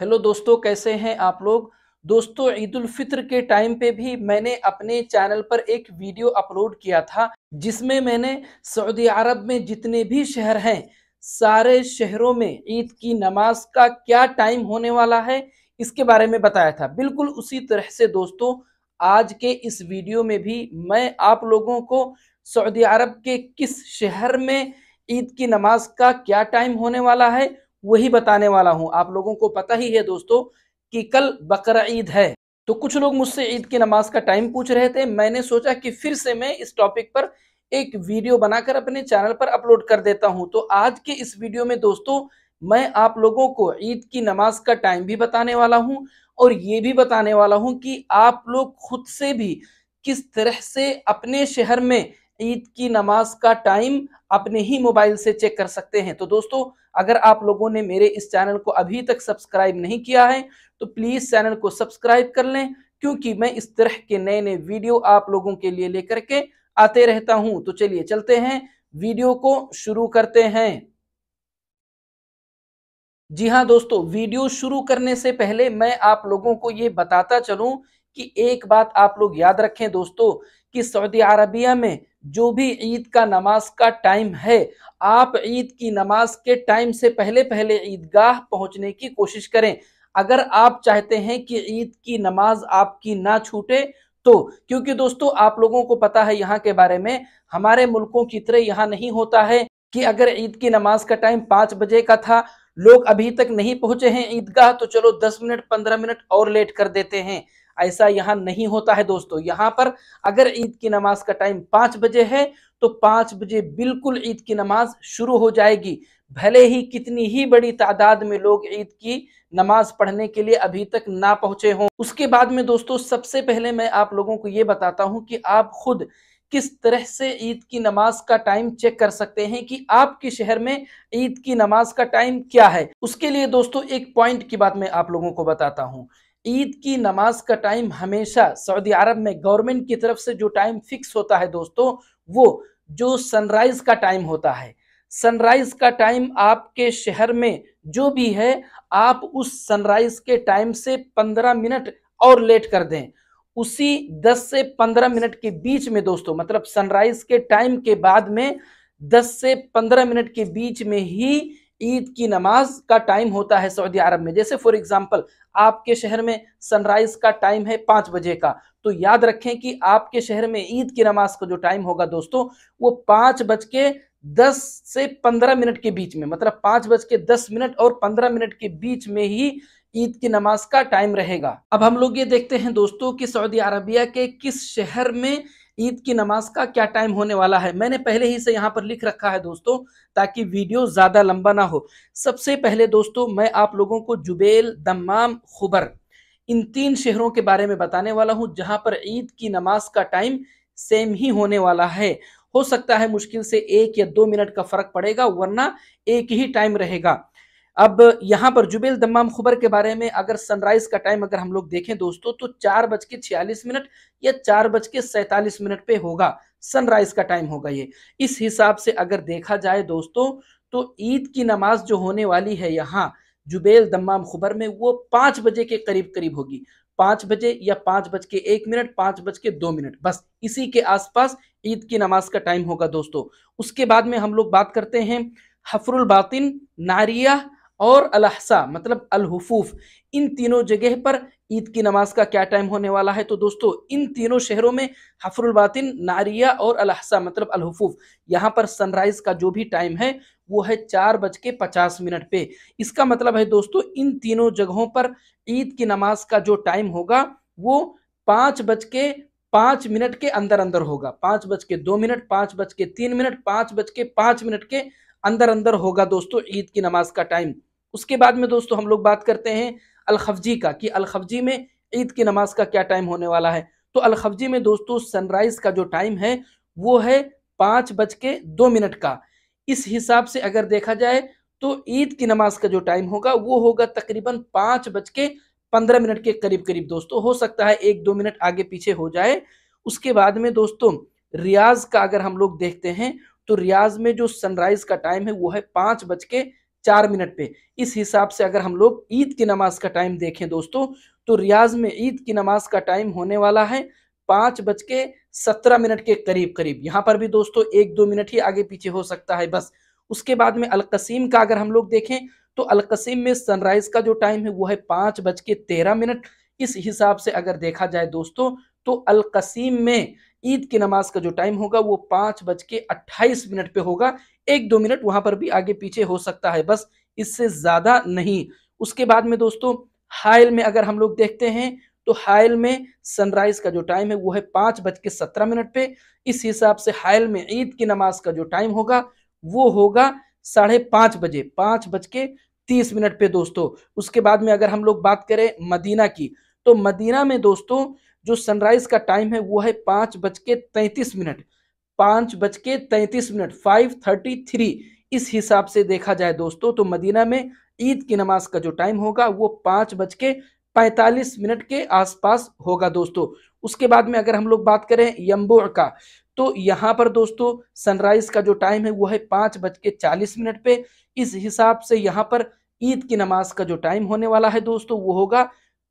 hello दोस्तों कैसे हैं आप लोग दोस्तों ईद उल फित्र के टाइम पे भी मैंने अपने चैनल पर एक वीडियो अपलोड किया था जिसमें मैंने सऊदी अरब में जितने भी शहर हैं सारे शहरों में ईद की नमाज का क्या टाइम होने वाला है इसके बारे में बताया था बिल्कुल उसी तरह से दोस्तों आज के इस वीडियो में भी मैं आप लोगों को सऊदी अरब के किस शहर में ईद की नमाज का क्या टाइम होने वाला है वही बताने वाला हूँ आप लोगों को पता ही है दोस्तों कि कल बकर ईद है तो कुछ लोग मुझसे ईद की नमाज का टाइम पूछ रहे थे मैंने सोचा कि फिर से मैं इस टॉपिक पर एक वीडियो बनाकर अपने चैनल पर अपलोड कर देता हूं तो आज के इस वीडियो में दोस्तों मैं आप लोगों को ईद की नमाज का टाइम भी बताने वाला हूं और ये भी बताने वाला हूं कि आप लोग खुद से भी किस तरह से अपने शहर में ईद की नमाज का टाइम अपने ही मोबाइल से चेक कर सकते हैं तो दोस्तों अगर आप लोगों ने मेरे इस चैनल को अभी तक सब्सक्राइब नहीं किया है तो प्लीज़ चैनल को सब्सक्राइब कर लें क्योंकि मैं इस तरह के नए नए वीडियो आप लोगों के लिए लेकर के आते रहता हूं तो चलिए चलते हैं वीडियो को शुरू करते हैं जी हाँ दोस्तों वीडियो शुरू करने से पहले मैं आप लोगों को ये बताता चलूं कि एक बात आप लोग याद रखें दोस्तों कि सऊदी अरबिया में जो भी ईद का नमाज का टाइम है आप ईद की नमाज के टाइम से पहले पहले ईदगाह पहुंचने की कोशिश करें अगर आप चाहते हैं कि ईद की नमाज आपकी ना छूटे तो क्योंकि दोस्तों आप लोगों को पता है यहाँ के बारे में हमारे मुल्कों की तरह यहाँ नहीं होता है कि अगर ईद की नमाज का टाइम पाँच बजे का था लोग अभी तक नहीं पहुंचे हैं ईदगाह तो चलो दस मिनट पंद्रह मिनट और लेट कर देते हैं ऐसा यहाँ नहीं होता है दोस्तों यहाँ पर अगर ईद की नमाज का टाइम पाँच बजे है तो पाँच बजे बिल्कुल ईद की नमाज शुरू हो जाएगी भले ही कितनी ही बड़ी तादाद में लोग ईद की नमाज पढ़ने के लिए अभी तक ना पहुंचे हों उसके बाद में दोस्तों सबसे पहले मैं आप लोगों को ये बताता हूं कि आप खुद किस तरह से ईद की नमाज का टाइम चेक कर सकते हैं कि आपके शहर में ईद की नमाज का टाइम क्या है उसके लिए दोस्तों एक पॉइंट की बात मैं आप लोगों को बताता हूँ ईद की नमाज का टाइम हमेशा सऊदी अरब में गवर्नमेंट की तरफ से जो टाइम फिक्स होता है दोस्तों वो जो सनराइज का टाइम होता है सनराइज का टाइम आपके शहर में जो भी है आप उस सनराइज के टाइम से पंद्रह मिनट और लेट कर दें उसी दस से पंद्रह मिनट के बीच में दोस्तों मतलब सनराइज के टाइम के बाद में दस से पंद्रह मिनट के बीच में ही ईद की नमाज का टाइम होता है सऊदी अरब में जैसे फॉर एग्जाम्पल आपके शहर में सनराइज का टाइम है पाँच बजे का तो याद रखें कि आपके शहर में ईद की नमाज का जो टाइम होगा दोस्तों वो पाँच बज के दस से पंद्रह मिनट के बीच में मतलब पाँच बज के दस मिनट और पंद्रह मिनट के बीच में ही ईद की नमाज का टाइम रहेगा अब हम लोग ये देखते हैं दोस्तों कि सऊदी अरबिया के किस शहर में ईद की नमाज का क्या टाइम होने वाला है मैंने पहले ही से यहाँ पर लिख रखा है दोस्तों ताकि वीडियो ज़्यादा लंबा ना हो सबसे पहले दोस्तों मैं आप लोगों को जुबेल दमाम खुबर इन तीन शहरों के बारे में बताने वाला हूँ जहाँ पर ईद की नमाज का टाइम सेम ही होने वाला है हो सकता है मुश्किल से एक या दो मिनट का फ़र्क पड़ेगा वरना एक ही टाइम रहेगा अब यहाँ पर जुबेल दम्माम खबर के बारे में अगर सनराइज का टाइम अगर हम लोग देखें दोस्तों तो चार बज के छियालीस मिनट या चार बज के सैतालीस मिनट पे होगा सनराइज का टाइम होगा ये इस हिसाब से अगर देखा जाए दोस्तों तो ईद की नमाज जो होने वाली है यहाँ जुबेल दम्माम खबर में वो पाँच बजे के करीब करीब होगी पाँच बजे या पाँच बज के एक मिनट पाँच बज के दो मिनट बस इसी के आसपास ईद की नमाज का टाइम होगा दोस्तों उसके बाद में हम लोग बात करते हैं हफरुल बातिन नारिया और अलहसा मतलब अलहफूफ इन तीनों जगह पर ईद की नमाज का क्या टाइम होने वाला है तो दोस्तों इन तीनों शहरों में हफरुलबातिन नारिया और अलहसा मतलब अलहफूफ यहाँ पर सनराइज का जो भी टाइम है वो है चार बज के पचास मिनट पे इसका मतलब है दोस्तों इन तीनों जगहों पर ईद की नमाज का जो टाइम होगा वो पाँच बज के पाँच मिनट के अंदर अंदर होगा पाँच बज के दो मिनट पाँच बज के तीन मिनट पाँच बज के पाँच मिनट के अंदर अंदर होगा दोस्तों ईद की नमाज का टाइम उसके बाद में दोस्तों हम लोग बात करते हैं अलखफजी का कि अलखफजी में ईद की नमाज का क्या टाइम होने वाला है तो अलखफजी में दोस्तों सनराइज का जो टाइम है वो है पाँच बज के दो मिनट का इस हिसाब से अगर देखा जाए तो ईद की नमाज का जो टाइम होगा वो होगा तकरीबन पाँच बज के पंद्रह मिनट के करीब करीब दोस्तों हो सकता है एक दो मिनट आगे पीछे हो जाए उसके बाद में दोस्तों रियाज का अगर हम लोग देखते हैं तो रियाज में जो सनराइज का टाइम है वो है पाँच बज के चार मिनट पे इस हिसाब से अगर हम लोग ईद की नमाज का टाइम देखें दोस्तों तो रियाज में ईद की नमाज का टाइम होने वाला है पाँच बज के सत्रह मिनट के करीब करीब यहाँ पर भी दोस्तों एक दो मिनट ही आगे पीछे हो सकता है बस उसके बाद में अलकसीम का अगर हम लोग देखें तो अलकसीम में सनराइज का जो टाइम है वो है पाँच बज के तेरह मिनट इस हिसाब से अगर देखा जाए दोस्तों तो अलकसीम में ईद की नमाज का जो टाइम होगा वो पाँच बज के अट्ठाईस मिनट पे होगा एक दो मिनट वहाँ पर भी आगे पीछे हो सकता है बस इससे ज़्यादा नहीं उसके बाद में दोस्तों हायल में अगर हम लोग देखते हैं तो हायल में सनराइज का जो टाइम है वो है पाँच बज के सत्रह मिनट पे इस हिसाब से हायल में ईद की नमाज का जो टाइम होगा वो होगा साढ़े पाँच बजे पाँच बज के तीस मिनट पे दोस्तों उसके बाद में अगर हम लोग बात करें मदीना की तो मदीना में दोस्तों जो सनराइज का टाइम है वो है पाँच बज के तैंतीस मिनट पाँच बज के तैंतीस मिनट फाइव थर्टी थ्री इस हिसाब से देखा जाए दोस्तों तो मदीना में ईद की नमाज का जो टाइम होगा वो पाँच बज के पैंतालीस मिनट के आसपास होगा दोस्तों उसके बाद में अगर हम लोग बात करें यम्बोर का तो यहाँ पर दोस्तों सनराइज का जो टाइम है वो है पाँच बज के चालीस मिनट पे इस हिसाब से यहाँ पर ईद की नमाज का जो टाइम होने वाला है दोस्तों वो होगा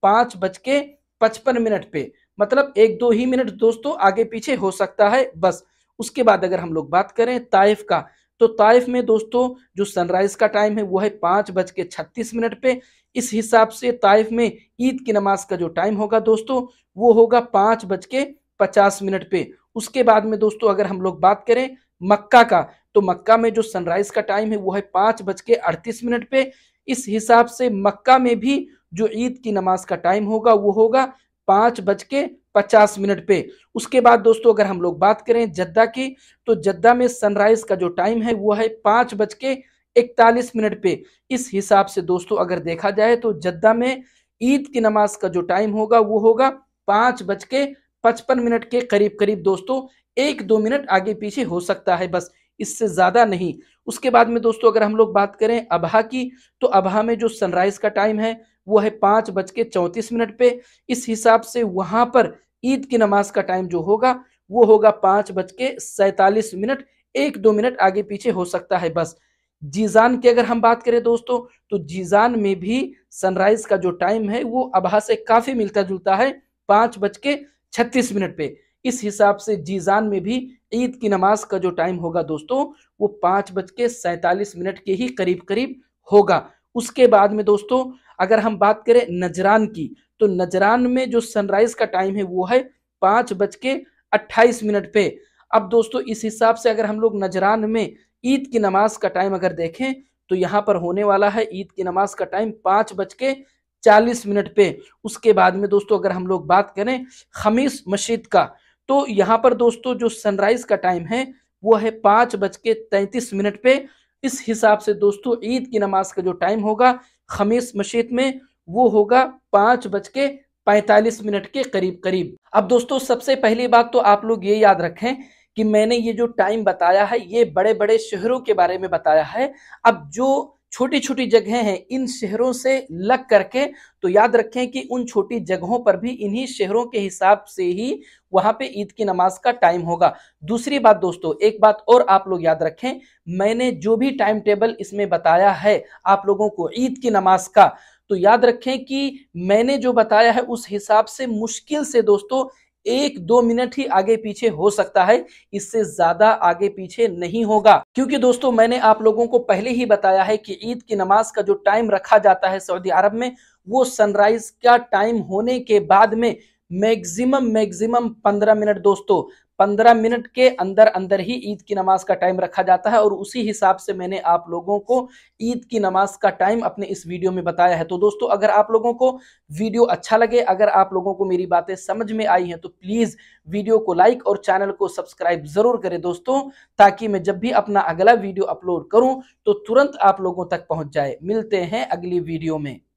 पाँच बज के पचपन मिनट पे मतलब एक दो ही मिनट दोस्तों आगे पीछे हो सकता है बस उसके बाद अगर हम लोग बात करें ताइफ का तो ताइफ में दोस्तों जो सनराइज का टाइम है वो है पाँच बज के छत्तीस मिनट पे इस हिसाब से ताइफ में ईद की नमाज का जो टाइम होगा दोस्तों वो होगा पाँच बज के पचास मिनट पे उसके बाद में दोस्तों अगर हम लोग बात करें मक्का का तो मक्का में जो सनराइज का टाइम है वो है पाँच बज के अड़तीस मिनट पे इस हिसाब से मक्का में भी जो ईद की नमाज का टाइम होगा वो होगा पाँच बज के पचास मिनट पे उसके बाद दोस्तों अगर हम लोग बात करें जद्दा की तो जद्दा में सनराइज का जो टाइम है वो है पाँच बज के इकतालीस मिनट पे इस हिसाब से दोस्तों अगर देखा जाए तो जद्दा में ईद की नमाज का जो टाइम होगा वो होगा पाँच बज के पचपन मिनट के करीब करीब दोस्तों एक दो मिनट आगे पीछे हो सकता है बस इससे ज़्यादा नहीं उसके बाद में दोस्तों अगर हम लोग बात करें अबहा की तो अबहा में जो सनराइज़ का टाइम है वो है पाँच बज के चौंतीस मिनट पे इस हिसाब से वहाँ पर ईद की नमाज का टाइम जो होगा वो होगा पाँच बज के सैंतालीस मिनट एक दो मिनट आगे पीछे हो सकता है बस जीजान की अगर हम बात करें दोस्तों तो जीजान में भी सनराइज का जो टाइम है वो अबहा से काफ़ी मिलता जुलता है पाँच बज के छत्तीस मिनट पे इस हिसाब से जीजान में भी ईद की नमाज का जो टाइम होगा दोस्तों वो पाँच बज के सैंतालीस मिनट के ही करीब करीब होगा उसके बाद में दोस्तों अगर हम बात करें नजरान की तो नजरान में जो सनराइज का टाइम है वो है पांच बज के अट्ठाईस मिनट पे अब दोस्तों इस हिसाब से अगर हम लोग नजरान में ईद की नमाज का टाइम अगर देखें तो यहाँ पर होने वाला है ईद की नमाज का टाइम पांच बज के चालीस मिनट पे उसके बाद में दोस्तों अगर हम लोग बात करें खमीस मस्जिद का तो यहाँ पर दोस्तों जो सनराइज का टाइम है वो है पांच बज के तैतीस मिनट पे इस हिसाब से दोस्तों ईद की नमाज का जो टाइम होगा खमीस मशीद में वो होगा पाँच बज के पैंतालीस मिनट के करीब करीब अब दोस्तों सबसे पहली बात तो आप लोग ये याद रखें कि मैंने ये जो टाइम बताया है ये बड़े बड़े शहरों के बारे में बताया है अब जो छोटी छोटी जगहें हैं इन शहरों से लग करके तो याद रखें कि उन छोटी जगहों पर भी इन्हीं शहरों के हिसाब से ही वहां पे ईद की नमाज का टाइम होगा दूसरी बात दोस्तों एक बात और आप लोग याद रखें मैंने जो भी टाइम टेबल इसमें बताया है आप लोगों को ईद की नमाज का तो याद रखें कि मैंने जो बताया है उस हिसाब से मुश्किल से दोस्तों एक दो मिनट ही आगे पीछे हो सकता है इससे ज्यादा आगे पीछे नहीं होगा क्योंकि दोस्तों मैंने आप लोगों को पहले ही बताया है कि ईद की नमाज का जो टाइम रखा जाता है सऊदी अरब में वो सनराइज का टाइम होने के बाद में मैक्सिमम मैक्सिमम पंद्रह मिनट दोस्तों पंद्रह मिनट के अंदर अंदर ही ईद की नमाज का टाइम रखा जाता है और उसी हिसाब से मैंने आप लोगों को ईद की नमाज का टाइम अपने इस वीडियो में बताया है तो दोस्तों अगर आप लोगों को वीडियो अच्छा लगे अगर आप लोगों को मेरी बातें समझ में आई हैं तो प्लीज़ वीडियो को लाइक और चैनल को सब्सक्राइब ज़रूर करें दोस्तों ताकि मैं जब भी अपना अगला वीडियो अपलोड करूँ तो तुरंत आप लोगों तक पहुँच जाए मिलते हैं अगली वीडियो में